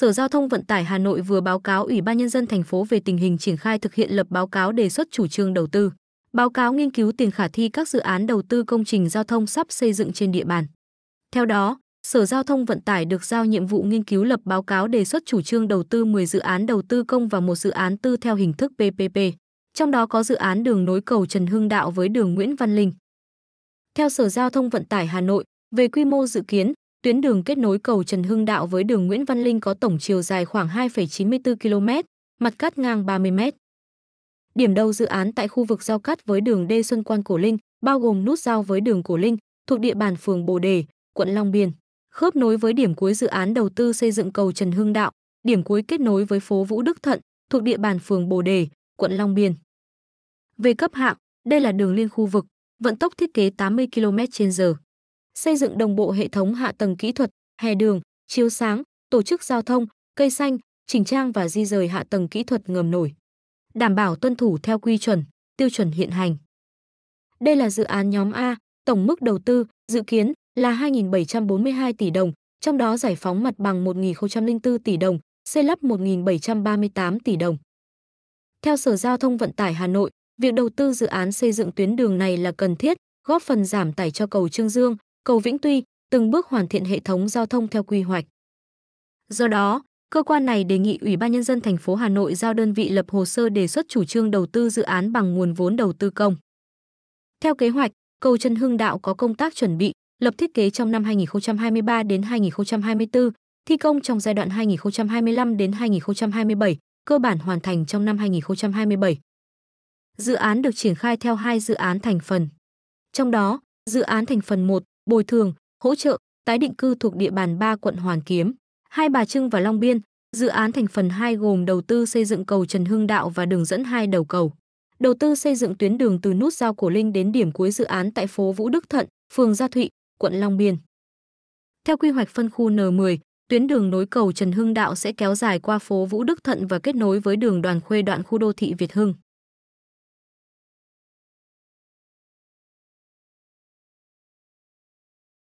Sở Giao thông Vận tải Hà Nội vừa báo cáo Ủy ban nhân dân thành phố về tình hình triển khai thực hiện lập báo cáo đề xuất chủ trương đầu tư, báo cáo nghiên cứu tiền khả thi các dự án đầu tư công trình giao thông sắp xây dựng trên địa bàn. Theo đó, Sở Giao thông Vận tải được giao nhiệm vụ nghiên cứu lập báo cáo đề xuất chủ trương đầu tư 10 dự án đầu tư công và một dự án tư theo hình thức PPP, trong đó có dự án đường nối cầu Trần Hưng Đạo với đường Nguyễn Văn Linh. Theo Sở Giao thông Vận tải Hà Nội, về quy mô dự kiến, Tuyến đường kết nối cầu Trần Hưng Đạo với đường Nguyễn Văn Linh có tổng chiều dài khoảng 2,94 km, mặt cắt ngang 30 m. Điểm đầu dự án tại khu vực giao cắt với đường Đê Xuân Quan Cổ Linh, bao gồm nút giao với đường Cổ Linh, thuộc địa bàn phường Bồ Đề, quận Long Biên, khớp nối với điểm cuối dự án đầu tư xây dựng cầu Trần Hưng Đạo, điểm cuối kết nối với phố Vũ Đức Thận, thuộc địa bàn phường Bồ Đề, quận Long Biên. Về cấp hạng, đây là đường liên khu vực, vận tốc thiết kế 80 km/h xây dựng đồng bộ hệ thống hạ tầng kỹ thuật, hè đường, chiếu sáng, tổ chức giao thông, cây xanh, chỉnh trang và di rời hạ tầng kỹ thuật ngầm nổi. Đảm bảo tuân thủ theo quy chuẩn, tiêu chuẩn hiện hành. Đây là dự án nhóm A, tổng mức đầu tư dự kiến là 2.742 tỷ đồng, trong đó giải phóng mặt bằng 1.004 tỷ đồng, xây lắp 1.738 tỷ đồng. Theo Sở Giao thông Vận tải Hà Nội, việc đầu tư dự án xây dựng tuyến đường này là cần thiết, góp phần giảm tải cho cầu Trương Dương, cầu Vĩnh Tuy, từng bước hoàn thiện hệ thống giao thông theo quy hoạch. Do đó, cơ quan này đề nghị Ủy ban nhân dân thành phố Hà Nội giao đơn vị lập hồ sơ đề xuất chủ trương đầu tư dự án bằng nguồn vốn đầu tư công. Theo kế hoạch, cầu Trần Hưng Đạo có công tác chuẩn bị, lập thiết kế trong năm 2023 đến 2024, thi công trong giai đoạn 2025 đến 2027, cơ bản hoàn thành trong năm 2027. Dự án được triển khai theo hai dự án thành phần. Trong đó, dự án thành phần 1 bồi thường, hỗ trợ, tái định cư thuộc địa bàn ba quận Hoàn Kiếm, Hai Bà Trưng và Long Biên. Dự án thành phần 2 gồm đầu tư xây dựng cầu Trần Hưng Đạo và đường dẫn hai đầu cầu. Đầu tư xây dựng tuyến đường từ nút giao Cổ Linh đến điểm cuối dự án tại phố Vũ Đức Thận, phường Gia Thụy, quận Long Biên. Theo quy hoạch phân khu N10, tuyến đường nối cầu Trần Hưng Đạo sẽ kéo dài qua phố Vũ Đức Thận và kết nối với đường Đoàn Khuê đoạn khu đô thị Việt Hưng.